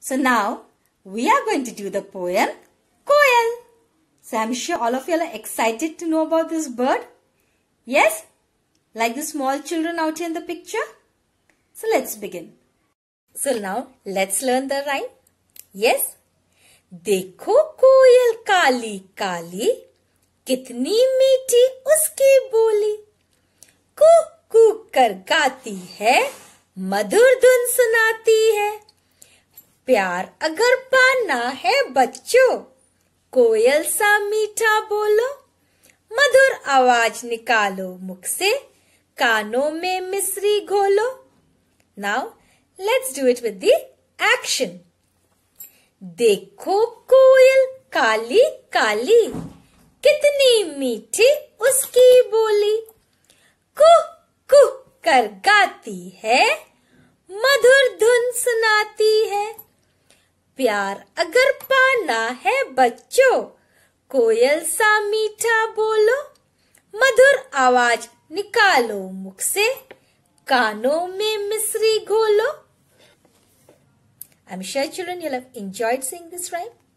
So now we are going to do the poem Koel. So I'm sure all of you are excited to know about this bird. Yes? Like the small children out here in the picture? So let's begin. So now let's learn the rhyme. Yes? देखो कोयल काली काली कितनी मीठी उसकी बोली कु कु कर गाती है मधुर धुन सुनाती है प्यार अगर पाना है बच्चों कोयल सा मीठा बोलो मधुर आवाज निकालो मुख से कानों में मिश्री घोलो now let's do it with action देखो कोयल काली काली कितनी मीठी उसकी बोली कु कु कर गाती है मधुर प्यार अगर पाना है बच्चों कोयल सा मीठा बोलो मधुर आवाज निकालो मुख से कानों में मिश्री घोलो I am sure children you have enjoyed sing this right